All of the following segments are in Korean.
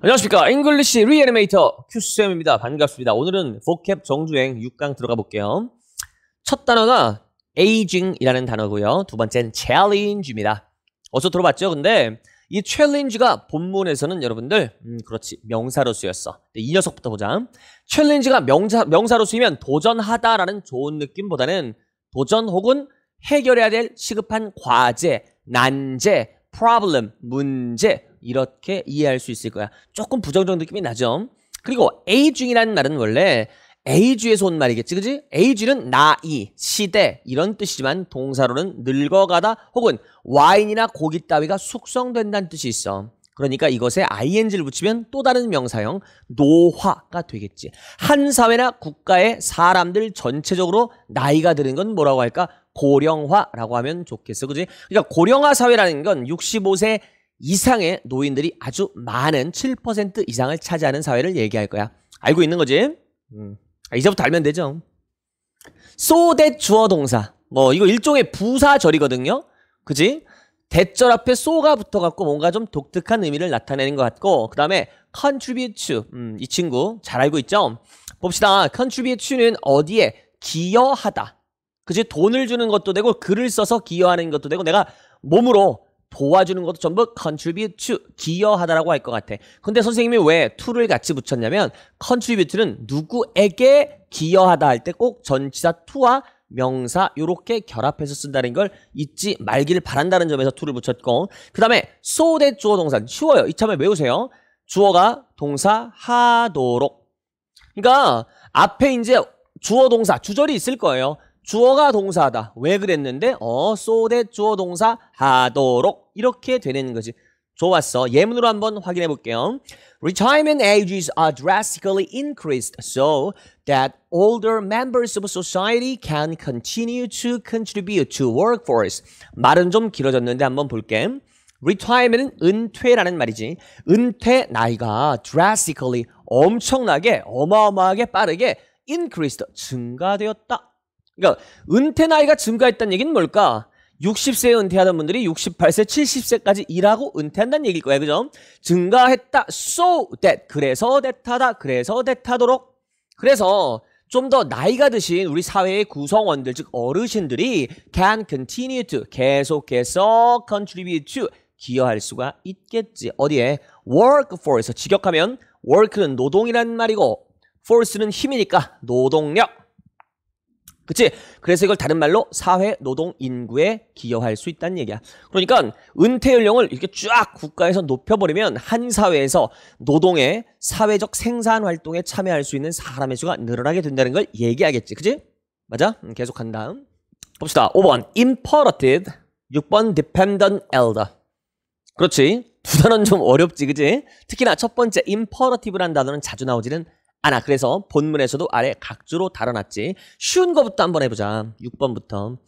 안녕하십니까 잉글리시 리애니메이터 큐쌤입니다 반갑습니다 오늘은 v 캡 정주행 6강 들어가 볼게요 첫 단어가 aging이라는 단어고요 두 번째는 challenge입니다 어서 들어봤죠 근데 이 challenge가 본문에서는 여러분들 음 그렇지 명사로 쓰였어 이 녀석부터 보자 challenge가 명사, 명사로 쓰이면 도전하다라는 좋은 느낌보다는 도전 혹은 해결해야 될 시급한 과제, 난제 problem 문제 이렇게 이해할 수 있을 거야. 조금 부정적 느낌이 나죠. 그리고 aging이라는 말은 원래 age에서 온 말이겠지, 그지? age는 나이, 시대 이런 뜻이지만 동사로는 늙어가다 혹은 와인이나 고기 따위가 숙성된다는 뜻이 있어. 그러니까 이것에 ing를 붙이면 또 다른 명사형 노화가 되겠지. 한 사회나 국가의 사람들 전체적으로 나이가 드는 건 뭐라고 할까? 고령화라고 하면 좋겠어. 그지? 그러니까 고령화 사회라는 건 65세 이상의 노인들이 아주 많은 7% 이상을 차지하는 사회를 얘기할 거야. 알고 있는 거지? 음. 아, 이제부터 알면 되죠. s 대 주어 동사. 뭐 이거 일종의 부사절이거든요. 그지? 대절 앞에 s 가 붙어갖고 뭔가 좀 독특한 의미를 나타내는 것 같고 그 다음에 contribute 음, 이 친구 잘 알고 있죠? 봅시다. contribute는 어디에 기여하다. 그지 돈을 주는 것도 되고 글을 써서 기여하는 것도 되고 내가 몸으로 도와주는 것도 전부 contribute 기여하다라고 할 것 같아. 근데 선생님이 왜 to를 같이 붙였냐면 contribute는 누구에게 기여하다 할 때 꼭 전치사 to와 명사 요렇게 결합해서 쓴다는 걸 잊지 말기를 바란다는 점에서 to를 붙였고 그다음에 so 대 주어 동사 쉬워요. 이참에 외우세요. 주어가 동사 하도록. 그러니까 앞에 이제 주어 동사 주절이 있을 거예요. 주어가 동사다. 왜 그랬는데? 어, so that 주어 동사 하도록 이렇게 되는 거지. 좋았어. 예문으로 한번 확인해 볼게요. Retirement ages are drastically increased so that older members of society can continue to contribute to workforce. 말은 좀 길어졌는데 한번 볼게. Retirement은 은퇴라는 말이지. 은퇴 나이가 drastically 엄청나게 어마어마하게 빠르게 increased 증가되었다. 그러니까 은퇴 나이가 증가했다는 얘기는 뭘까? 60세에 은퇴하던 분들이 68세, 70세까지 일하고 은퇴한다는 얘기일 거예요. 그죠? 증가했다. So that. 그래서 대타다. 그래서 대타도록. 그래서 좀 더 나이가 드신 우리 사회의 구성원들, 즉 어르신들이 can continue to 계속해서 contribute to 기여할 수가 있겠지. 어디에? work force. 직역하면 work는 노동이라는 말이고 force는 힘이니까 노동력. 그치? 그래서 이걸 다른 말로 사회 노동 인구에 기여할 수 있다는 얘기야. 그러니까 은퇴 연령을 이렇게 쫙 국가에서 높여버리면 한 사회에서 노동의 사회적 생산 활동에 참여할 수 있는 사람의 수가 늘어나게 된다는 걸 얘기하겠지. 그치? 맞아? 음, 계속한 다음. 봅시다. 5번. imperative. 6번 dependent elder. 그렇지. 두 단어는 좀 어렵지, 그치 특히나 첫 번째 imperative란 단어는 자주 나오지는 않아. 그래서 본문에서도 아래 각주로 달아놨지. 쉬운 것부터 한번 해보자. 6번부터.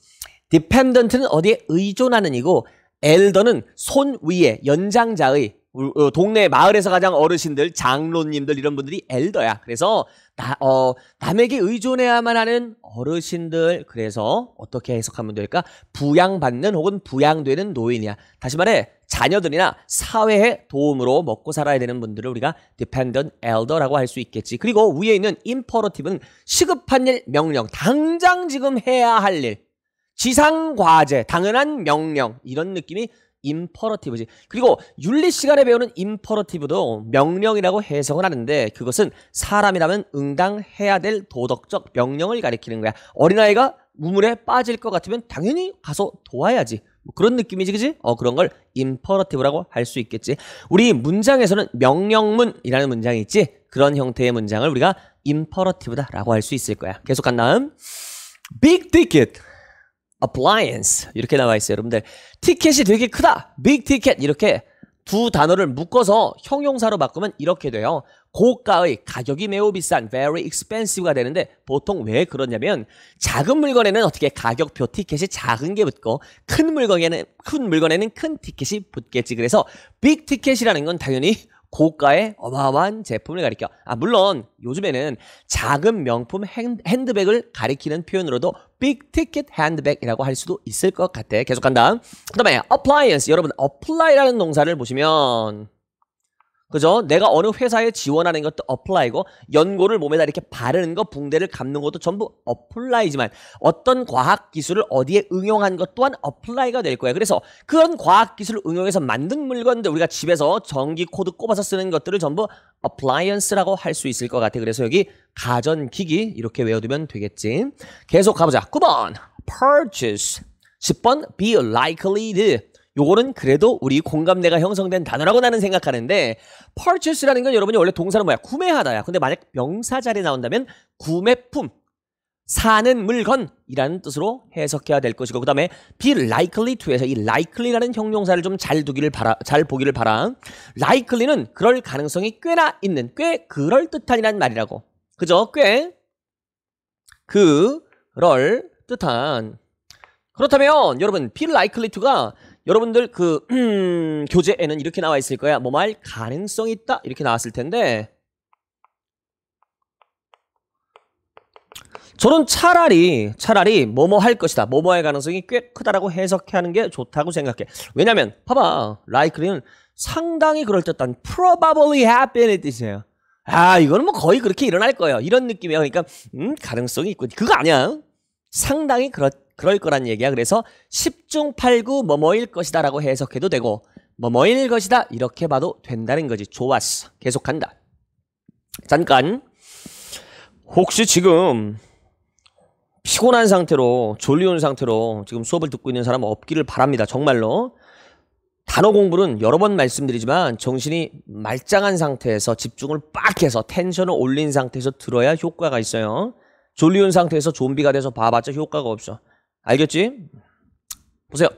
dependent는 어디에 의존하는 이고 elder는 손 위에 연장자의 어, 동네 마을에서 가장 어르신들 장로님들 이런 분들이 엘더야. 그래서 나, 어, 남에게 의존해야만 하는 어르신들 그래서 어떻게 해석하면 될까? 부양받는 혹은 부양되는 노인이야. 다시 말해 자녀들이나 사회의 도움으로 먹고 살아야 되는 분들을 우리가 dependent elder라고 할 수 있겠지. 그리고 위에 있는 imperative 는 시급한 일, 명령, 당장 지금 해야 할 일, 지상 과제, 당연한 명령 이런 느낌이 임퍼러티브지. 그리고 윤리 시간에 배우는 임퍼러티브도 명령이라고 해석을 하는데 그것은 사람이라면 응당해야 될 도덕적 명령을 가리키는 거야. 어린아이가 우물에 빠질 것 같으면 당연히 가서 도와야지. 뭐 그런 느낌이지, 그지? 어, 그런 걸 임퍼러티브라고 할 수 있겠지. 우리 문장에서는 명령문이라는 문장이 있지? 그런 형태의 문장을 우리가 임퍼러티브다라고 할 수 있을 거야. 계속 간 다음. Big ticket. appliance 이렇게 나와 있어요. 여러분들 티켓이 되게 크다. big ticket 이렇게 두 단어를 묶어서 형용사로 바꾸면 이렇게 돼요. 고가의 가격이 매우 비싼 very expensive가 되는데 보통 왜 그러냐면 작은 물건에는 어떻게 가격표 티켓이 작은 게 붙고 큰 물건에는 큰 물건에는 큰 티켓이 붙겠지. 그래서 big 티켓이라는 건 당연히 고가의 어마어마한 제품을 가리켜. 아, 물론 요즘에는 작은 명품 핸드백을 가리키는 표현으로도 빅 티켓 핸드백이라고 할 수도 있을 것 같아. 계속 간다. 그 다음에 appliance. 여러분 apply라는 동사를 보시면 그죠? 내가 어느 회사에 지원하는 것도 어플라이고 연고를 몸에다 이렇게 바르는 거, 붕대를 감는 것도 전부 어플라이지만 어떤 과학 기술을 어디에 응용한 것 또한 어플라이가 될거야 그래서 그런 과학 기술을 응용해서 만든 물건들 우리가 집에서 전기 코드 꼽아서 쓰는 것들을 전부 어플라이언스라고 할 수 있을 것같아 그래서 여기 가전 기기 이렇게 외워두면 되겠지. 계속 가보자. 9번 purchase 10번 be likely to 요거는 그래도 우리 공감대가 형성된 단어라고 나는 생각하는데 purchase라는 건 여러분이 원래 동사는 뭐야? 구매하다야. 근데 만약 명사 자리에 나온다면 구매품, 사는 물건이라는 뜻으로 해석해야 될 것이고 그다음에 be likely to에서 이 likely라는 형용사를 좀 잘 두기를 바라 잘 보기를 바라. likely는 그럴 가능성이 꽤나 있는 꽤 그럴 듯한이라는 말이라고. 그죠? 꽤 그럴 듯한 그렇다면 여러분 be likely to가 여러분들 그 음, 교재에는 이렇게 나와 있을 거야. 뭐 말 가능성이 있다 이렇게 나왔을 텐데 저는 차라리 차라리 뭐뭐 할 것이다 뭐뭐할 가능성이 꽤 크다라고 해석하는 게 좋다고 생각해 왜냐면 봐봐 라이크 e 는 상당히 그럴듯한 probably happen의 뜻이에요 아 이거는 뭐 거의 그렇게 일어날 거예요 이런 느낌이에요 그러니까 음 가능성이 있고 그거 아니야 상당히 그렇 그럴 거란 얘기야. 그래서 10중 8구 뭐뭐일 것이다 라고 해석해도 되고 뭐뭐일 것이다 이렇게 봐도 된다는 거지. 좋았어. 계속한다. 잠깐 혹시 지금 피곤한 상태로 졸리운 상태로 지금 수업을 듣고 있는 사람 없기를 바랍니다. 정말로. 단어 공부는 여러 번 말씀드리지만 정신이 말짱한 상태에서 집중을 빡 해서 텐션을 올린 상태에서 들어야 효과가 있어요. 졸리운 상태에서 좀비가 돼서 봐봤자 효과가 없어. 알겠지? 보세요.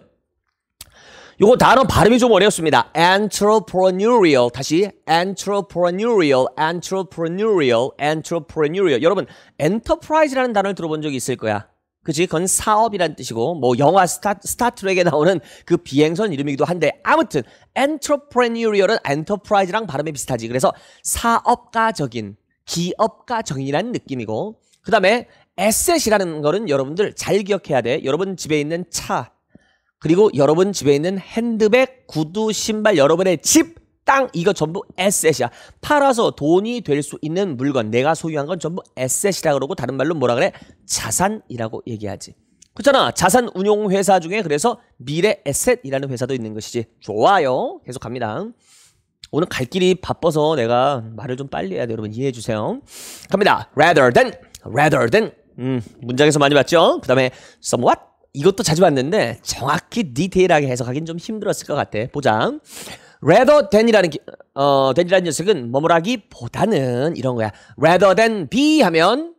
요거 단어 발음이 좀 어렵습니다. entrepreneurial 다시 entrepreneurial, entrepreneurial, entrepreneurial. 여러분, enterprise라는 단어를 들어본 적이 있을 거야. 그치? 그건 사업이란 뜻이고, 뭐, 영화 스타, 스타트랙에 나오는 그 비행선 이름이기도 한데, 아무튼, entrepreneurial은 enterprise랑 발음이 비슷하지. 그래서 사업가적인, 기업가적인이라는 느낌이고, 그 다음에 에셋이라는 거는 여러분들 잘 기억해야 돼. 여러분 집에 있는 차, 그리고 여러분 집에 있는 핸드백, 구두, 신발, 여러분의 집, 땅, 이거 전부 에셋이야. 팔아서 돈이 될 수 있는 물건, 내가 소유한 건 전부 에셋이라고 그러고 다른 말로 뭐라 그래? 자산이라고 얘기하지. 그렇잖아. 자산 운용 회사 중에 그래서 미래 에셋이라는 회사도 있는 것이지. 좋아요. 계속 갑니다. 오늘 갈 길이 바빠서 내가 말을 좀 빨리 해야 돼. 여러분 이해해 주세요. 갑니다. rather than rather than 음, 문장에서 많이 봤죠? 그 다음에 somewhat 이것도 자주 봤는데 정확히 디테일하게 해석하기는 좀 힘들었을 것 같아. 보자. rather than이라는 어, than이라는 녀석은 뭐뭐라기보다는 이런 거야. rather than b 하면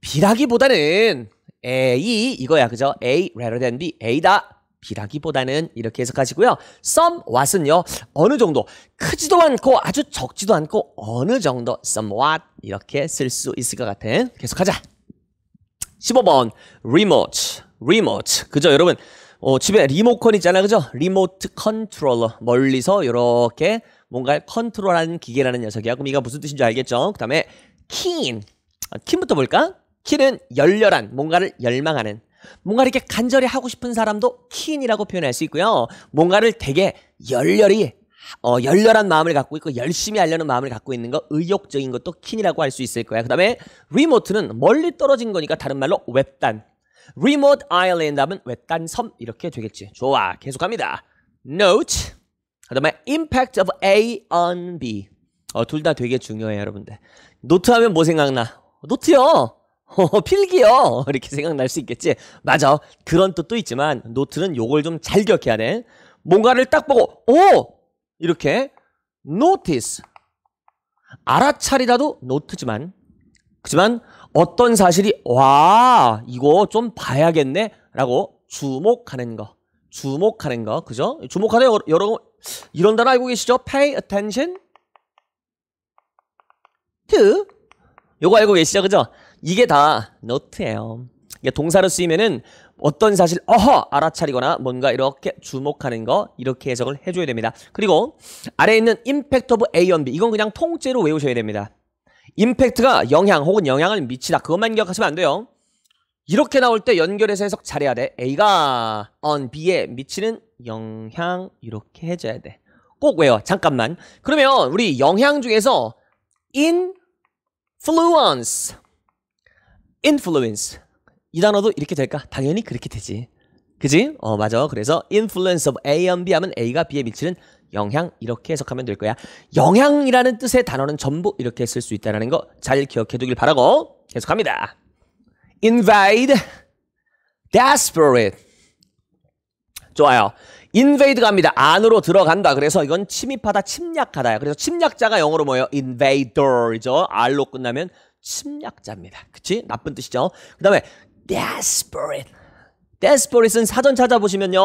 B라기보다는 A 이거야 그죠? A rather than B A다 B라기보다는 이렇게 해석하시고요. somewhat은요 어느 정도 크지도 않고 아주 적지도 않고 어느 정도 somewhat 이렇게 쓸 수 있을 것 같아. 계속하자. 15번 remote, remote. 그죠? 여러분 어, 집에 리모컨 있잖아, 그죠? 리모트 컨트롤러. 멀리서 이렇게 뭔가 컨트롤하는 기계라는 녀석이야. 그럼 이거 무슨 뜻인지 알겠죠? 그 다음에 k 아, e 킨부터 볼까? 키은 열렬한, 뭔가를 열망하는. 뭔가 이렇게 간절히 하고 싶은 사람도 키이라고 표현할 수 있고요. 뭔가를 되게 열렬히 어, 열렬한 마음을 갖고 있고 열심히 하려는 마음을 갖고 있는 거 의욕적인 것도 킨이라고 할 수 있을 거야. 그 다음에 리모트는 멀리 떨어진 거니까 다른 말로 외딴. r 모 m 아일랜드 s l a n 하면 외딴 섬 이렇게 되겠지. 좋아. 계속합니다. note 그 다음에 impact of A on B 어, 둘 다 되게 중요해요 여러분들. 노트 하면 뭐 생각나? 노트요. 필기요. 이렇게 생각날 수 있겠지. 맞아. 그런 뜻도 있지만 노트는 요걸 좀 잘 기억해야 돼. 뭔가를 딱 보고 오 이렇게 notice 알아차리다도 note지만 그지만 어떤 사실이 와 이거 좀 봐야겠네 라고 주목하는 거 주목하는 거 그죠? 주목하다 여러, 여러 이런 단어 알고 계시죠? pay attention to 요거 알고 계시죠? 그죠? 이게 다 note예요 동사로 쓰이면은 어떤 사실 어허 알아차리거나 뭔가 이렇게 주목하는 거 이렇게 해석을 해줘야 됩니다. 그리고 아래에 있는 임팩트 오브 A on B 이건 그냥 통째로 외우셔야 됩니다. 임팩트가 영향 혹은 영향을 미치다 그것만 기억하시면 안 돼요. 이렇게 나올 때 연결해서 해석 잘해야 돼. A가 on B에 미치는 영향 이렇게 해줘야 돼. 꼭 외워. 잠깐만. 그러면 우리 영향 중에서 influence, influence 이 단어도 이렇게 될까? 당연히 그렇게 되지. 그지? 어 맞아. 그래서 influence of A on B 하면 A가 B에 미치는 영향 이렇게 해석하면 될 거야. 영향이라는 뜻의 단어는 전부 이렇게 쓸 수 있다는 거 잘 기억해두길 바라고 계속합니다. invade, desperate. 좋아요. invade 갑니다. 안으로 들어간다. 그래서 이건 침입하다, 침략하다. 그래서 침략자가 영어로 뭐예요? invader이죠. r로 끝나면 침략자입니다. 그치? 나쁜 뜻이죠. 그 다음에 desperate. desperate은 사전 찾아보시면요.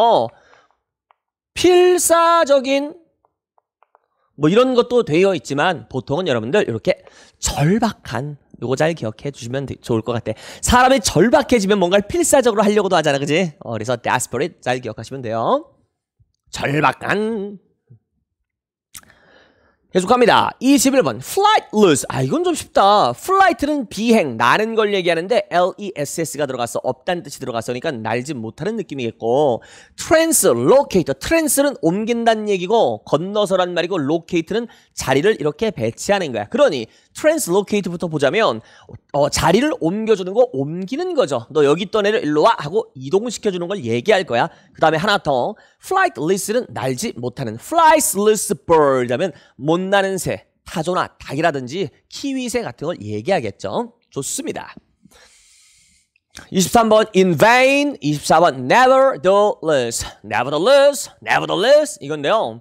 필사적인 뭐 이런 것도 되어 있지만 보통은 여러분들 이렇게 절박한 요거 잘 기억해 주시면 좋을 것 같아. 사람이 절박해지면 뭔가를 필사적으로 하려고도 하잖아, 그지? 어, 그래서 desperate 잘 기억하시면 돼요. 절박한 계속합니다. 21번 flightless. 아 이건 좀 쉽다. flight는 비행, 나는 걸 얘기하는데 less가 들어가서 없다는 뜻이 들어갔으니까 날지 못하는 느낌이겠고 translocate. trans는 옮긴다는 얘기고 건너서란 말이고 locate는 자리를 이렇게 배치하는 거야. 그러니 트랜스로케이트부터 보자면 어, 자리를 옮겨주는 거 옮기는 거죠. 너 여기 있던 애를 일로 와 하고 이동시켜주는 걸 얘기할 거야. 그 다음에 하나 더 플라이트 리스는 날지 못하는 플라이 l 리스 s b i 하면 못 나는 새 타조나 닭이라든지 키위새 같은 걸 얘기하겠죠. 좋습니다. 23번 in vain, 24번 nevertheless, nevertheless, nevertheless 이건데요.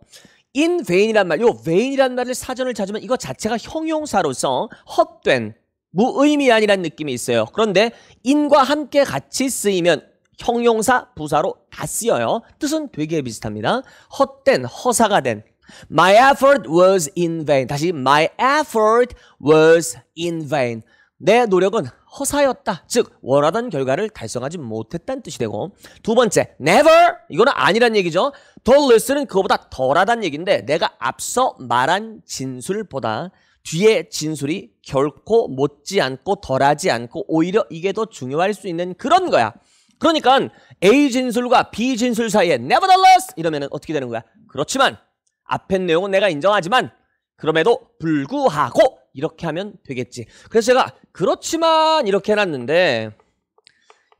in vain이란 말, 요 vain이란 말을 사전을 찾으면 이거 자체가 형용사로서 헛된, 무의미한이라는 느낌이 있어요. 그런데 in과 함께 같이 쓰이면 형용사, 부사로 다 쓰여요. 뜻은 되게 비슷합니다. 헛된, 허사가 된. My effort was in vain. 다시 my effort was in vain. 내 노력은 허사였다. 즉 원하던 결과를 달성하지 못했다는 뜻이 되고 두 번째 never 이거는 아니란 얘기죠. 더 h e less는 그거보다 덜하다는 얘기인데 내가 앞서 말한 진술보다 뒤에 진술이 결코 못지않고 덜하지 않고 오히려 이게 더 중요할 수 있는 그런 거야. 그러니까 A 진술과 B 진술 사이에 nevertheless 이러면 어떻게 되는 거야? 그렇지만 앞의 내용은 내가 인정하지만 그럼에도 불구하고 이렇게 하면 되겠지. 그래서 제가 그렇지만 이렇게 해놨는데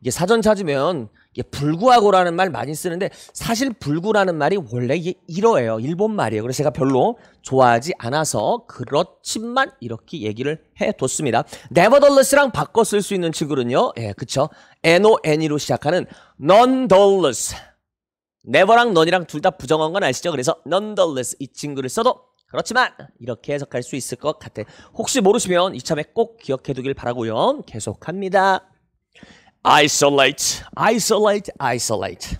이게 사전 찾으면 이게 불구하고라는 말 많이 쓰는데 사실 불구라는 말이 원래 이게 일어예요. 일본 말이에요. 그래서 제가 별로 좋아하지 않아서 그렇지만 이렇게 얘기를 해뒀습니다. nevertheless랑 바꿔 쓸 수 있는 친구는요. 예, 그쵸. non이로 시작하는 nonetheless. never랑 none이랑 둘 다 부정한 건 아시죠? 그래서 nonetheless 이 친구를 써도 그렇지만 이렇게 해석할 수 있을 것 같아. 혹시 모르시면 이참에 꼭 기억해두길 바라고요. 계속합니다. isolate, isolate, isolate.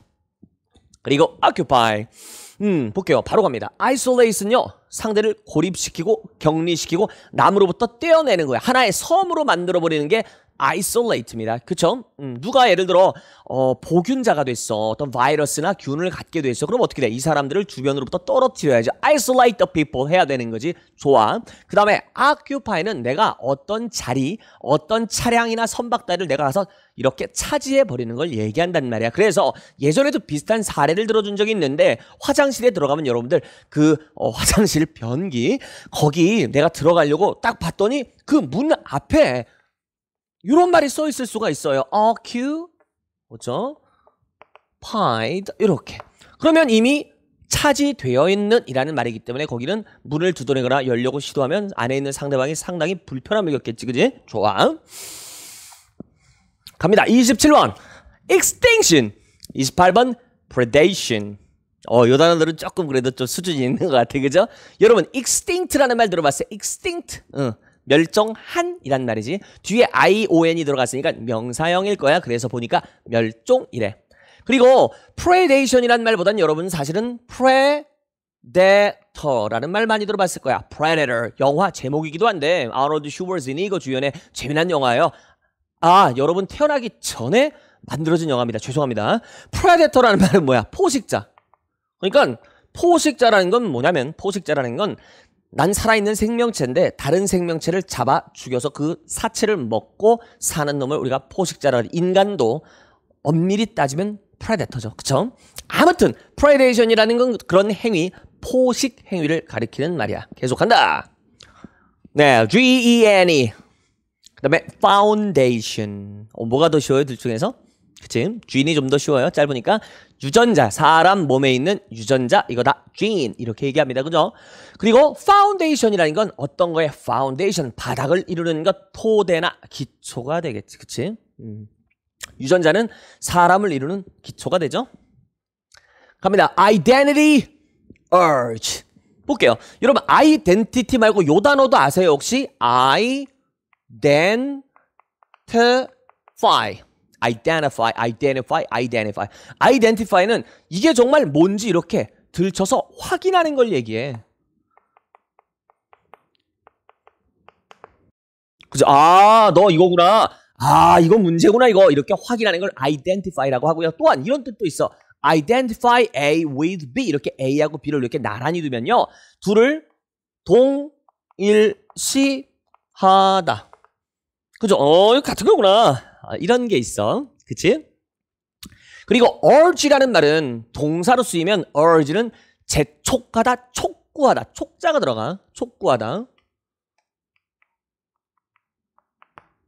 그리고 occupy. 음, 볼게요. 바로 갑니다. isolate는요, 상대를 고립시키고 격리시키고 남으로부터 떼어내는 거예요. 하나의 섬으로 만들어버리는 게 isolate입니다. 그쵸? 음, 누가 예를 들어 어, 보균자가 됐어. 어떤 바이러스나 균을 갖게 됐어. 그럼 어떻게 돼? 이 사람들을 주변으로부터 떨어뜨려야지. isolate the people 해야 되는 거지. 좋아. 그 다음에 occupy는 내가 어떤 자리, 어떤 차량이나 선박다리를 내가 가서 이렇게 차지해버리는 걸 얘기한단 말이야. 그래서 예전에도 비슷한 사례를 들어준 적이 있는데 화장실에 들어가면 여러분들 그 어, 화장실 변기 거기 내가 들어가려고 딱 봤더니 그 문 앞에 이런 말이 써 있을 수가 있어요. occupied 이렇게. 그러면 이미 차지되어 있는 이라는 말이기 때문에 거기는 문을 두드리거나 열려고 시도하면 안에 있는 상대방이 상당히 불편함을 겪겠지 그지? 좋아 갑니다 27번 extinction 28번 predation 어, 요 단어들은 조금 그래도 좀 수준이 있는 것 같아. 그죠? 여러분, extinct라는 말 들어봤어요? extinct. 어, 멸종한이란 말이지. 뒤에 ION이 들어갔으니까 명사형일 거야. 그래서 보니까 멸종이래. 그리고 predation이란 말보다는 여러분 사실은 predator라는 말 많이 들어봤을 거야. predator 영화 제목이기도 한데 아놀드 슈버즈니거 이 주연의 재미난 영화예요. 아 여러분 태어나기 전에 만들어진 영화입니다. 죄송합니다. predator라는 말은 뭐야? 포식자. 그러니까 포식자라는 건 뭐냐면 포식자라는 건난 살아있는 생명체인데 다른 생명체를 잡아 죽여서 그 사체를 먹고 사는 놈을 우리가 포식자라 인간도 엄밀히 따지면 프레데터죠. 그쵸? 아무튼 프레데이션이라는 건 그런 행위, 포식 행위를 가리키는 말이야. 계속한다. 네, G E N E. 그다음에 foundation. 어, 뭐가 더 쉬워요, 둘 중에서? 그치? 주인이좀 더 쉬워요. 짧으니까 유전자 사람 몸에 있는 유전자 이거다 주인 이렇게 얘기합니다. 그죠? 그리고 파운데이션이라는 건 어떤 거에 파운데이션 바닥을 이루는 것 토대나 기초가 되겠지. 그치? 음. 유전자는 사람을 이루는 기초가 되죠. 갑니다. identity urge 볼게요. 여러분 아이덴티티 말고 요 단어도 아세요? 혹시 identify identify, identify, identify. identify는 이게 정말 뭔지 이렇게 들춰서 확인하는 걸 얘기해. 그죠? 아, 너 이거구나. 아, 이거 문제구나, 이거. 이렇게 확인하는 걸 identify라고 하고요. 또한 이런 뜻도 있어. identify A with B. 이렇게 A하고 B를 이렇게 나란히 두면요. 둘을 동일시하다. 그죠? 어, 이거 같은 거구나. 아, 이런 게 있어. 그치? 그리고 urge라는 말은 동사로 쓰이면 urge는 재촉하다, 촉구하다, 촉자가 들어가. 촉구하다.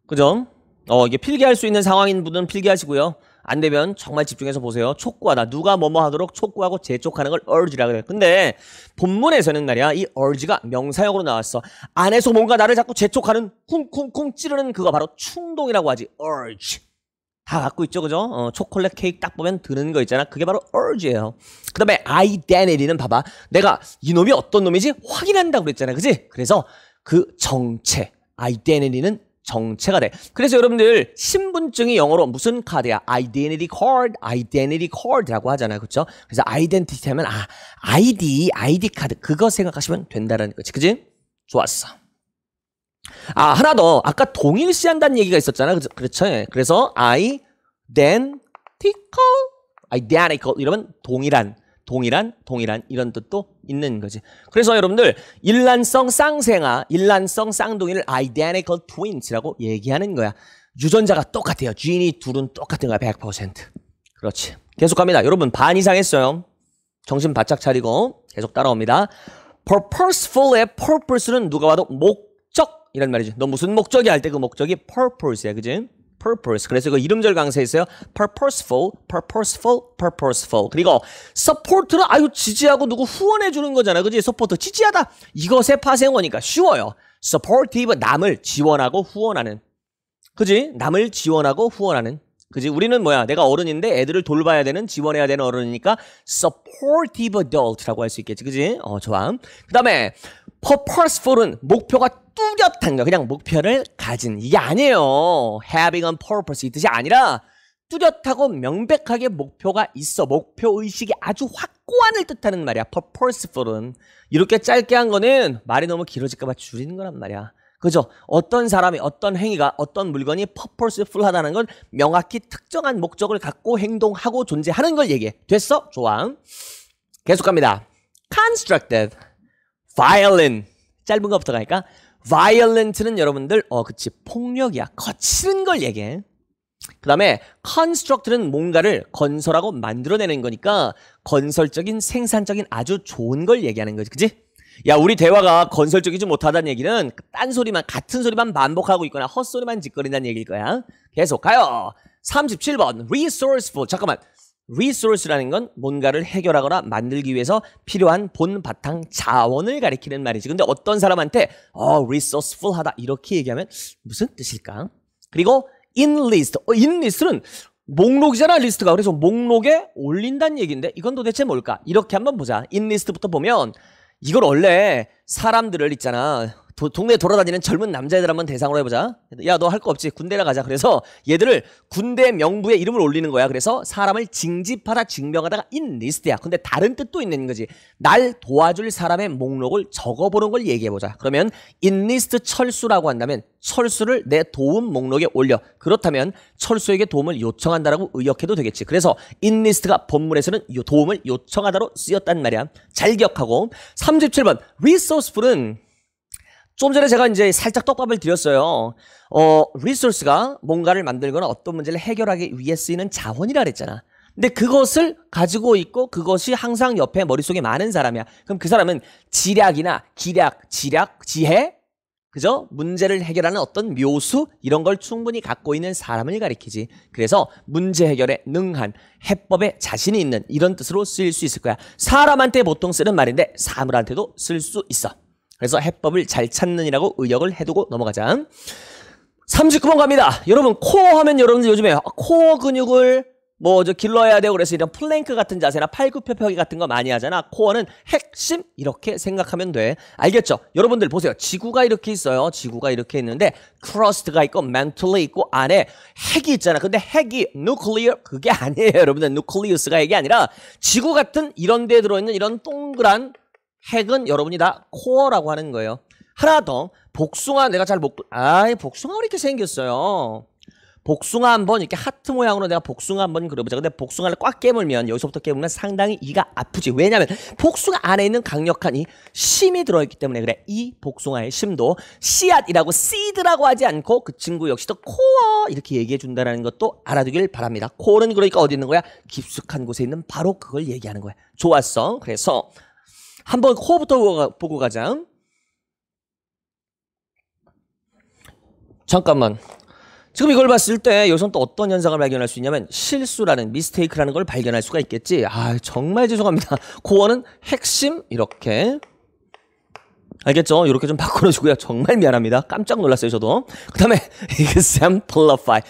그죠? 어, 이게 필기할 수 있는 상황인 분은 필기하시고요. 안 되면 정말 집중해서 보세요. 촉구하다. 누가 뭐뭐 하도록 촉구하고 재촉하는 걸 urge라고 해요. 근데 본문에서는 말이야. 이 urge가 명사형으로 나왔어. 안에서 뭔가 나를 자꾸 재촉하는 쿵쿵쿵 찌르는 그거 바로 충동이라고 하지. urge. 다 갖고 있죠, 그죠? 어, 초콜릿 케이크 딱 보면 드는 거 있잖아. 그게 바로 urge예요. 그 다음에 identity는 봐봐. 내가 이놈이 어떤 놈이지? 확인한다고 그랬잖아. 그지? 그래서 그 정체, identity는 정체가 돼. 그래서 여러분들 신분증이 영어로 무슨 카드야? identity card, identity card라고 하잖아요. 그렇죠? 그래서 identity 하면 아, ID, ID 카드 그거 생각하시면 된다는 거지. 그지? 좋았어. 아, 하나 더. 아까 동일시 한다는 얘기가 있었잖아. 그렇죠? 예. 그래서 identical, identical 이러면 동일한 동일한, 동일한 이런 뜻도 있는 거지. 그래서 여러분들 일란성 쌍생아, 일란성 쌍둥이를 identical twins라고 얘기하는 거야. 유전자가 똑같아요. 주인이 둘은 똑같은 거야. 100%. 그렇지. 계속합니다. 여러분 반 이상 했어요. 정신 바짝 차리고 계속 따라옵니다. purposeful의 purpose는 누가 봐도 목적 이란 말이지. 너 무슨 목적이 할 때 그 목적이 purpose야. 그지? purpose. 그래서 그 이름절 강세에서요. purposeful, purposeful, purposeful. 그리고 support는 아유 지지하고 누구 후원해 주는 거잖아. 요 그지? support 지지하다. 이것의 파생어니까 쉬워요. supportive 남을 지원하고 후원하는. 그지? 남을 지원하고 후원하는. 그지? 우리는 뭐야? 내가 어른인데 애들을 돌봐야 되는, 지원해야 되는 어른이니까 supportive adult라고 할 수 있겠지. 그지? 어, 좋아. 그다음에 purposeful은 목표가 뚜렷한 거 그냥 목표를 가진 이게 아니에요 having a purpose 이 뜻이 아니라 뚜렷하고 명백하게 목표가 있어 목표 의식이 아주 확고한을 뜻하는 말이야 purposeful은 이렇게 짧게 한 거는 말이 너무 길어질까봐 줄이는 거란 말이야 그죠? 어떤 사람이 어떤 행위가 어떤 물건이 purposeful하다는 건 명확히 특정한 목적을 갖고 행동하고 존재하는 걸 얘기해 됐어? 좋아 계속 갑니다 constructed v i o l e n 짧은 거부터 가니까 violent는 여러분들 어 그치 폭력이야. 거치는걸 얘기해. 그 다음에 construct는 뭔가를 건설하고 만들어내는 거니까 건설적인 생산적인 아주 좋은 걸 얘기하는 거지 그치? 야 우리 대화가 건설적이지 못하다는 얘기는 딴소리만 같은 소리만 반복하고 있거나 헛소리만 짓거린다는 얘기일 거야 계속 가요 37번 resourceful 잠깐만 resource라는 건 뭔가를 해결하거나 만들기 위해서 필요한 본 바탕 자원을 가리키는 말이지. 근데 어떤 사람한테 어, resourceful하다 이렇게 얘기하면 무슨 뜻일까? 그리고 in list. 어, in list는 목록이잖아 리스트가 그래서 목록에 올린다는 얘기인데 이건 도대체 뭘까 이렇게 한번 보자 인 리스트부터 보면 이걸 원래 사람들을 있잖아 도, 동네 돌아다니는 젊은 남자애들 한번 대상으로 해보자. 야, 너 할 거 없지. 군대나 가자. 그래서 얘들을 군대 명부에 이름을 올리는 거야. 그래서 사람을 징집하다 증명하다가 인 리스트야. 근데 다른 뜻도 있는 거지. 날 도와줄 사람의 목록을 적어보는 걸 얘기해보자. 그러면 인 리스트 철수라고 한다면 철수를 내 도움 목록에 올려. 그렇다면 철수에게 도움을 요청한다라고 의역해도 되겠지. 그래서 인리스트가 본문에서는 도움을 요청하다로 쓰였단 말이야. 잘 기억하고. 37번. resourceful은 좀 전에 제가 이제 살짝 떡밥을 드렸어요. 어, 리소스가 뭔가를 만들거나 어떤 문제를 해결하기 위해 쓰이는 자원이라 그랬잖아. 근데 그것을 가지고 있고 그것이 항상 옆에 머릿속에 많은 사람이야. 그럼 그 사람은 지략이나 기략, 지략, 지혜, 그죠? 문제를 해결하는 어떤 묘수 이런 걸 충분히 갖고 있는 사람을 가리키지. 그래서 문제 해결에 능한 해법에 자신이 있는 이런 뜻으로 쓰일 수 있을 거야. 사람한테 보통 쓰는 말인데 사물한테도 쓸 수 있어. 그래서 해법을 잘 찾는이라고 의역을 해두고 넘어가자. 39번 갑니다. 여러분 코어 하면 여러분들 요즘에 코어 근육을 뭐저 길러야 되고 그래서 이런 플랭크 같은 자세나 팔굽혀펴기 같은 거 많이 하잖아. 코어는 핵심 이렇게 생각하면 돼. 알겠죠? 여러분들 보세요. 지구가 이렇게 있어요. 지구가 이렇게 있는데 크러스트가 있고 맨틀이 있고 안에 핵이 있잖아. 근데 핵이 누클리어 그게 아니에요. 여러분들 누클리우스가 이게 아니라 지구 같은 이런 데에 들어있는 이런 동그란 핵은 여러분이 다 코어라고 하는 거예요. 하나 더 복숭아 내가 잘 못, 아 복숭아 이렇게 생겼어요. 복숭아 한번 이렇게 하트 모양으로 내가 복숭아 한번 그려보자. 근데 복숭아를 꽉 깨물면 여기서부터 깨물면 상당히 이가 아프지. 왜냐하면 복숭아 안에 있는 강력한 이 심이 들어있기 때문에 그래. 이 복숭아의 심도 씨앗이라고 씨드라고 하지 않고 그 친구 역시도 코어 이렇게 얘기해 준다라는 것도 알아두길 바랍니다. 코어는 그러니까 어디 있는 거야? 깊숙한 곳에 있는 바로 그걸 얘기하는 거야. 좋았어. 그래서 한번 코어부터 보고 가자. 잠깐만. 지금 이걸 봤을 때 여기서 또 어떤 현상을 발견할 수 있냐면 실수라는 미스테이크라는 걸 발견할 수가 있겠지. 아 정말 죄송합니다. 고어는 핵심 이렇게 알겠죠? 이렇게 좀 바꿔주고요. 정말 미안합니다. 깜짝 놀랐어요, 저도. 그 다음에 exemplify.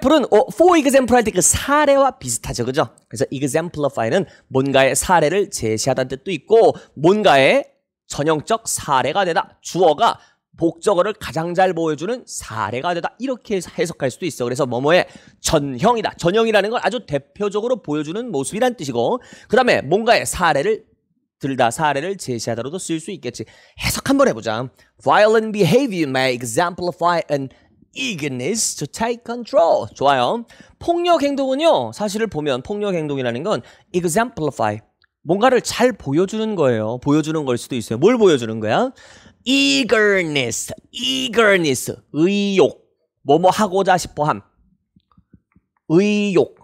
example은 어, for example 할 때 그 사례와 비슷하죠, 그죠? 그래서 exemplify는 뭔가의 사례를 제시하다는 뜻도 있고 뭔가의 전형적 사례가 되다. 주어가 목적어를 가장 잘 보여주는 사례가 되다 이렇게 해석할 수도 있어 그래서 뭐뭐의 전형이다 전형이라는 걸 아주 대표적으로 보여주는 모습이란 뜻이고 그 다음에 뭔가의 사례를 둘다 사례를 제시하다로도 쓸 수 있겠지. 해석 한번 해보자. Violent behavior may exemplify an eagerness to take control. 좋아요. 폭력 행동은요. 사실을 보면 폭력 행동이라는 건 exemplify. 뭔가를 잘 보여주는 거예요. 보여주는 걸 수도 있어요. 뭘 보여주는 거야? eagerness, eagerness, 의욕, 뭐뭐 하고자 싶어함, 의욕,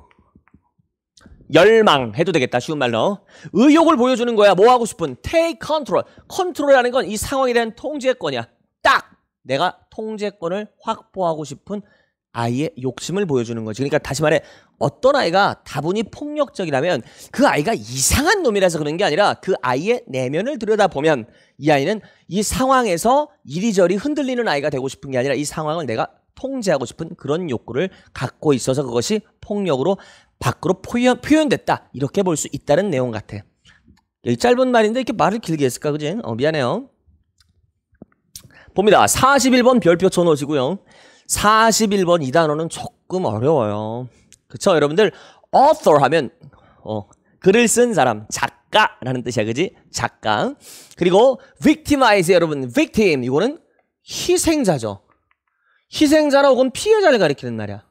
열망 해도 되겠다 쉬운 말로 의욕을 보여주는 거야 뭐 하고 싶은 take control 컨트롤이라는 건 이 상황에 대한 통제권이야 딱 내가 통제권을 확보하고 싶은 아이의 욕심을 보여주는 거지 그러니까 다시 말해 어떤 아이가 다분히 폭력적이라면 그 아이가 이상한 놈이라서 그런 게 아니라 그 아이의 내면을 들여다보면 이 아이는 이 상황에서 이리저리 흔들리는 아이가 되고 싶은 게 아니라 이 상황을 내가 통제하고 싶은 그런 욕구를 갖고 있어서 그것이 폭력으로 밖으로 표현, 표현됐다. 이렇게 볼 수 있다는 내용 같아. 여 짧은 말인데 이렇게 말을 길게 했을까, 그지? 어, 미안해요. 봅니다. 41번 별표 쳐놓으시고요. 41번 이 단어는 조금 어려워요. 그쵸? 여러분들, author 하면, 어, 글을 쓴 사람, 작가라는 뜻이야, 그지? 작가. 그리고 victimize, 여러분, victim. 이거는 희생자죠. 희생자라 혹은 피해자를 가리키는 말이야.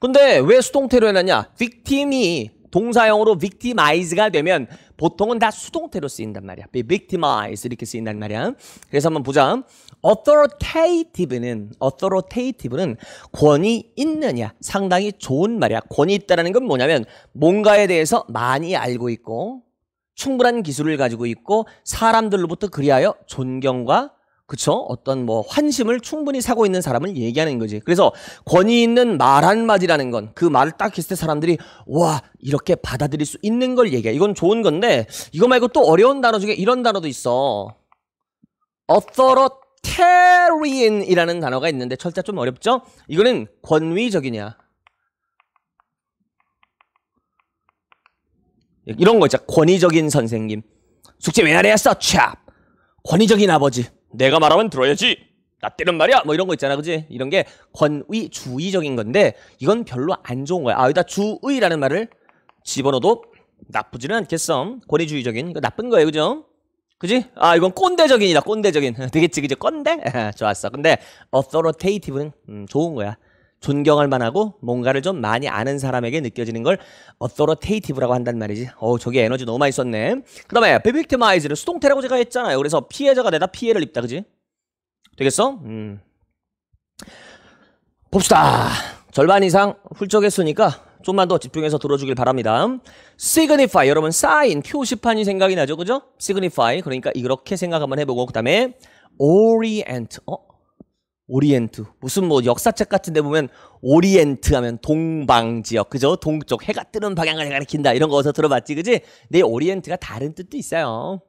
근데 왜 수동태로 해놨냐? victim이 동사형으로 victimize가 되면 보통은 다 수동태로 쓰인단 말이야. be victimized 이렇게 쓰인단 말이야. 그래서 한번 보자. authoritative는 authoritative는 권위 있느냐 상당히 좋은 말이야. 권위 있다라는 건 뭐냐면 뭔가에 대해서 많이 알고 있고 충분한 기술을 가지고 있고 사람들로부터 그리하여 존경과 그쵸? 어떤 뭐 환심을 충분히 사고 있는 사람을 얘기하는 거지. 그래서 권위 있는 말 한마디라는 건 그 말을 딱 했을 때 사람들이 와, 이렇게 받아들일 수 있는 걸 얘기해. 이건 좋은 건데 이거 말고 또 어려운 단어 중에 이런 단어도 있어. authoritarian이라는 단어가 있는데 철자 좀 어렵죠? 이거는 권위적이냐. 이런 거 있죠. 권위적인 선생님. 숙제 왜안 해왔어? 찹. 권위적인 아버지. 내가 말하면 들어야지. 나 때는 말이야. 뭐 이런 거 있잖아. 그지? 이런 게 권위, 주의적인 건데 이건 별로 안 좋은 거야. 아, 여기다 주의라는 말을 집어넣어도 나쁘지는 않겠어. 권위주의적인. 이거 나쁜 거예요. 그죠? 그지? 아, 이건 꼰대적인이다. 꼰대적인. 되겠지. 그지? 꼰대? 좋았어. 근데 authoritative 는 음, 좋은 거야. 존경할 만하고 뭔가를 좀 많이 아는 사람에게 느껴지는 걸 authoritative라고 한단 말이지. 어, 저게 에너지 너무 많이 썼네. 그 다음에 victimize를 수동태라고 제가 했잖아요. 그래서 피해자가 되다 피해를 입다, 그지? 되겠어? 음. 봅시다. 절반 이상 훌쩍했으니까 좀만 더 집중해서 들어주길 바랍니다. signify 여러분 sign 표시판이 생각이 나죠, 그죠? signify 그러니까 이렇게 생각 한번 해보고 그다음에 orient 어 오리엔트. 무슨 뭐 역사책 같은 데 보면 오리엔트 하면 동방 지역. 그죠? 동쪽 해가 뜨는 방향을 가리킨다. 이런 거 어디서 들어봤지. 그지? 내 오리엔트가 다른 뜻도 있어요.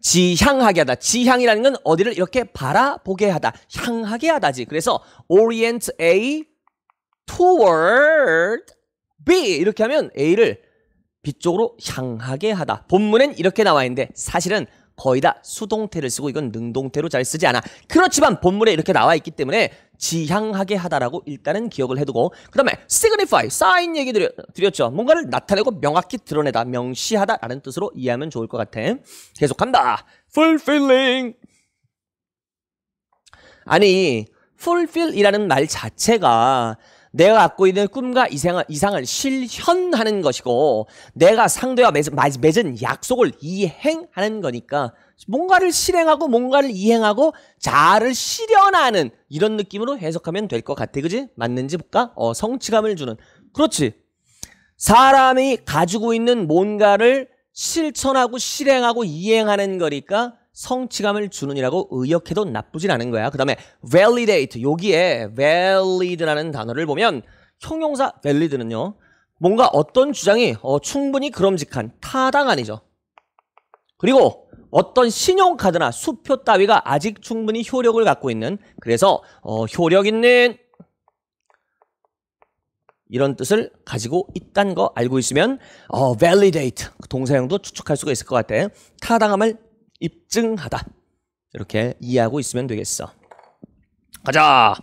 지향하게 하다. 지향이라는 건 어디를 이렇게 바라보게 하다. 향하게 하다지. 그래서 orient A toward B 이렇게 하면 A를 B 쪽으로 향하게 하다. 본문엔 이렇게 나와 있는데 사실은 거의 다 수동태를 쓰고 이건 능동태로 잘 쓰지 않아. 그렇지만 본문에 이렇게 나와 있기 때문에 지향하게 하다라고 일단은 기억을 해두고 그 다음에 signify, sign 얘기 드렸죠 뭔가를 나타내고 명확히 드러내다, 명시하다라는 뜻으로 이해하면 좋을 것 같아. 계속한다. fulfilling 아니 fulfill이라는 말 자체가 내가 갖고 있는 꿈과 이상을, 이상을 실현하는 것이고 내가 상대와 맺은, 맺은 약속을 이행하는 거니까 뭔가를 실행하고 뭔가를 이행하고 자아를 실현하는 이런 느낌으로 해석하면 될 것 같아. 그지? 맞는지 볼까? 어, 성취감을 주는. 그렇지. 사람이 가지고 있는 뭔가를 실천하고 실행하고 이행하는 거니까 성취감을 주는이라고 의역해도 나쁘진 않은 거야. 그 다음에 validate 여기에 valid라는 단어를 보면 형용사 valid는요. 뭔가 어떤 주장이 어, 충분히 그럼직한 타당한이죠. 그리고 어떤 신용카드나 수표 따위가 아직 충분히 효력을 갖고 있는 그래서 어, 효력 있는 이런 뜻을 가지고 있다는 거 알고 있으면 어, validate 그 동사형도 추측할 수가 있을 것 같아. 타당함을 입증하다. 이렇게 이해하고 있으면 되겠어. 가자.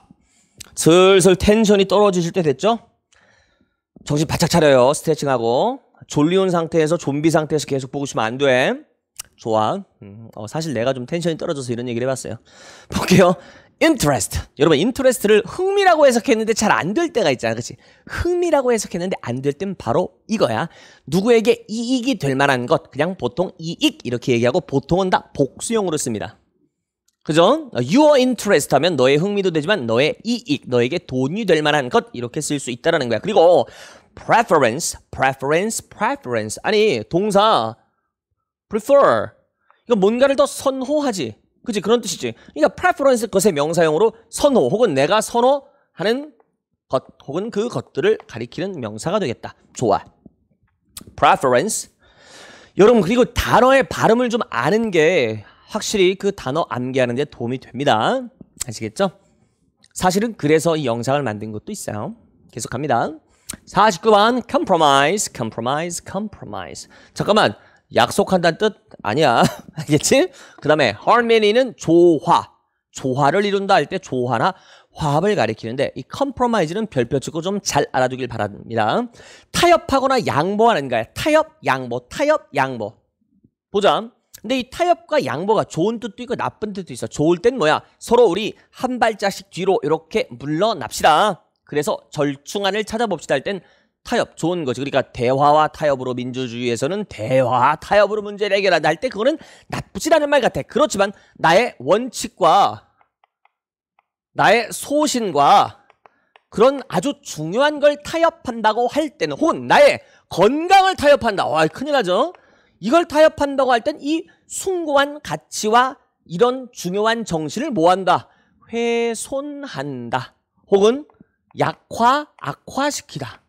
슬슬 텐션이 떨어지실 때 됐죠? 정신 바짝 차려요. 스트레칭하고. 졸리운 상태에서 좀비 상태에서 계속 보고 있으면 안 돼. 좋아. 음, 어, 사실 내가 좀 텐션이 떨어져서 이런 얘기를 해봤어요. 볼게요. interest. 여러분 interest를 흥미라고 해석했는데 잘 안 될 때가 있잖아. 그치지 흥미라고 해석했는데 안 될 땐 바로 이거야. 누구에게 이익이 될 만한 것. 그냥 보통 이익 이렇게 얘기하고 보통은 다 복수형으로 씁니다. 그죠? your interest 하면 너의 흥미도 되지만 너의 이익, 너에게 돈이 될 만한 것 이렇게 쓸 수 있다라는 거야. 그리고 preference, preference, preference. 아니, 동사 prefer. 이거 뭔가를 더 선호하지. 그치 그런 뜻이지. 그러니까 preference 것의 명사형으로 선호 혹은 내가 선호하는 것 혹은 그 것들을 가리키는 명사가 되겠다. 좋아. preference. 여러분 그리고 단어의 발음을 좀 아는 게 확실히 그 단어 암기하는 데 도움이 됩니다. 아시겠죠? 사실은 그래서 이 영상을 만든 것도 있어요. 계속 갑니다. 49번 compromise, compromise, compromise. 잠깐만. 약속한다는 뜻 아니야. 알겠지? 그 다음에 harmony는 조화. 조화를 이룬다 할 때 조화나 화합을 가리키는데 이 컴프로마이즈는 별표 치고 좀 잘 알아두길 바랍니다. 타협하거나 양보하는 거야. 타협, 양보, 타협, 양보. 보자. 근데 이 타협과 양보가 좋은 뜻도 있고 나쁜 뜻도 있어. 좋을 땐 뭐야? 서로 우리 한 발짝씩 뒤로 이렇게 물러납시다. 그래서 절충안을 찾아봅시다 할땐 타협 좋은 거지. 그러니까 대화와 타협으로 민주주의에서는 대화 타협으로 문제를 해결한다 할 때 그거는 나쁘지 않은 말 같아 그렇지만 나의 원칙과 나의 소신과 그런 아주 중요한 걸 타협한다고 할 때는 혹은 나의 건강을 타협한다 와 큰일 나죠 이걸 타협한다고 할 땐 이 숭고한 가치와 이런 중요한 정신을 뭐한다 훼손한다 혹은 약화 악화시키다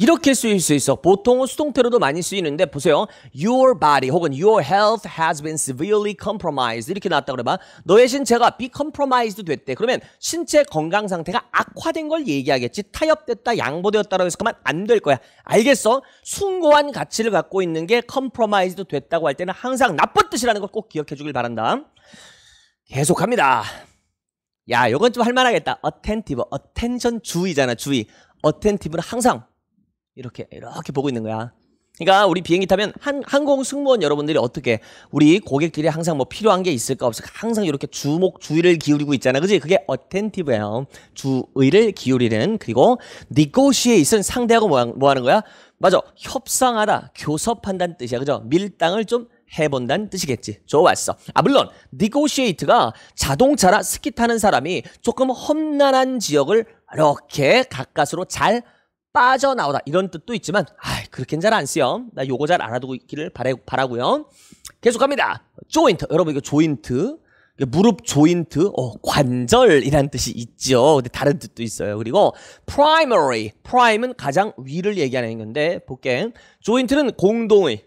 이렇게 쓰일 수 있어. 보통은 수동태로도 많이 쓰이는데 보세요. Your body 혹은 your health has been severely compromised 이렇게 나왔다 그래봐. 너의 신체가 be compromised 됐대. 그러면 신체 건강 상태가 악화된 걸 얘기하겠지. 타협됐다, 양보되었다라고 해서 그만 안 될 거야. 알겠어? 숭고한 가치를 갖고 있는 게 compromised 됐다고 할 때는 항상 나쁜 뜻이라는 걸 꼭 기억해 주길 바란다. 계속합니다. 야, 이건 좀 할만하겠다. attentive, attention 주의잖아, 주의. attentive는 항상 이렇게 이렇게 보고 있는 거야. 그러니까 우리 비행기 타면 한, 항공 승무원 여러분들이 어떻게 우리 고객들이 항상 뭐 필요한 게 있을까 없을까 항상 이렇게 주목 주의를 기울이고 있잖아 그지 그게 어텐티브예요 주의를 기울이는 그리고 니고시에이슨 상대하고 뭐, 뭐 하는 거야 맞아 협상하다 교섭한다는 뜻이야 그죠 밀당을 좀 해본다는 뜻이겠지. 좋았어. 아 물론 니고시에이트가 자동차나 스키 타는 사람이 조금 험난한 지역을 이렇게 가까스로 잘 빠져나오다 이런 뜻도 있지만 아 그렇게는 잘 안 쓰여 나 요거 잘 알아두기를 고있 바래, 바라고요 계속합니다 조인트 여러분 이거 조인트 무릎 조인트 어, 관절이란 뜻이 있죠 근데 다른 뜻도 있어요 그리고 primary prime은 가장 위를 얘기하는 건데 볼게 조인트는 공동의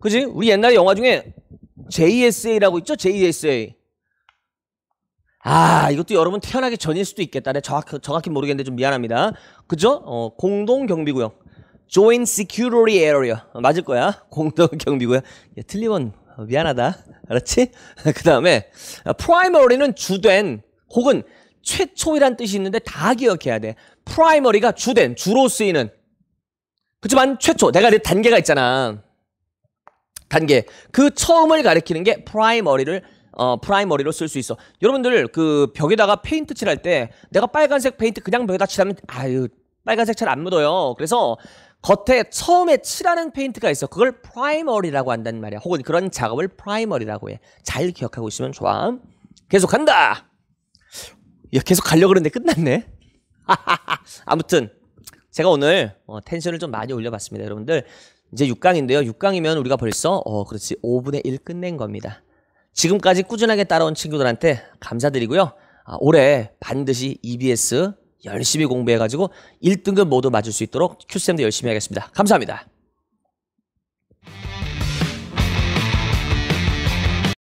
그지 우리 옛날에 영화 중에 JSA라고 있죠 JSA 아, 이것도 여러분 태어나기 전일 수도 있겠다. 네, 정확, 정확히 모르겠는데 좀 미안합니다. 그죠? 어, 공동 경비구역. Joint Security Area. 어, 맞을 거야. 공동 경비구역. 야, 예, 틀리면 미안하다. 알았지? 그 다음에, 어, primary는 주된 혹은 최초이란 뜻이 있는데 다 기억해야 돼. primary가 주된, 주로 쓰이는. 그렇지만 최초, 내가 내 단계가 있잖아. 단계. 그 처음을 가리키는 게 primary를 어, 프라이머리로 쓸 수 있어. 여러분들 그 벽에다가 페인트 칠할 때 내가 빨간색 페인트 그냥 벽에다 칠하면 아유 빨간색 잘 안 묻어요. 그래서 겉에 처음에 칠하는 페인트가 있어. 그걸 프라이머리라고 한단 말이야. 혹은 그런 작업을 프라이머리라고 해. 잘 기억하고 있으면 좋아. 계속 간다. 야, 계속 가려고 그러는데 끝났네. 아무튼 제가 오늘 어, 텐션을 좀 많이 올려봤습니다. 여러분들 이제 6강인데요. 6강이면 우리가 벌써 어 그렇지 5분의 1 끝낸 겁니다. 지금까지 꾸준하게 따라온 친구들한테 감사드리고요. 아, 올해 반드시 EBS 열심히 공부해가지고 1등급 모두 맞을 수 있도록 큐쌤도 열심히 하겠습니다. 감사합니다.